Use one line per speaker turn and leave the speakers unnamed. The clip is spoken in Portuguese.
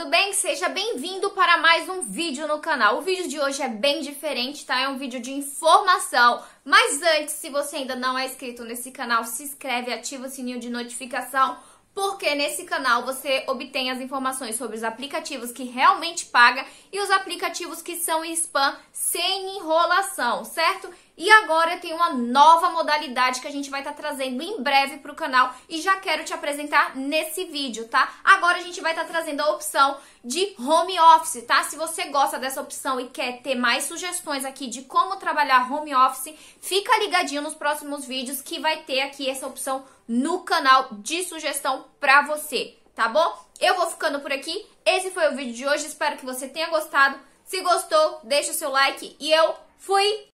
tudo bem? Seja bem-vindo para mais um vídeo no canal. O vídeo de hoje é bem diferente, tá? É um vídeo de informação. Mas antes, se você ainda não é inscrito nesse canal, se inscreve, ativa o sininho de notificação, porque nesse canal você obtém as informações sobre os aplicativos que realmente paga e os aplicativos que são spam sem enrolação, certo? E agora tem uma nova modalidade que a gente vai estar tá trazendo em breve para o canal e já quero te apresentar nesse vídeo, tá? Agora a gente vai estar tá trazendo a opção de home office, tá? Se você gosta dessa opção e quer ter mais sugestões aqui de como trabalhar home office, fica ligadinho nos próximos vídeos que vai ter aqui essa opção no canal de sugestão para você, tá bom? Eu vou ficando por aqui. Esse foi o vídeo de hoje, espero que você tenha gostado. Se gostou, deixa o seu like e eu fui!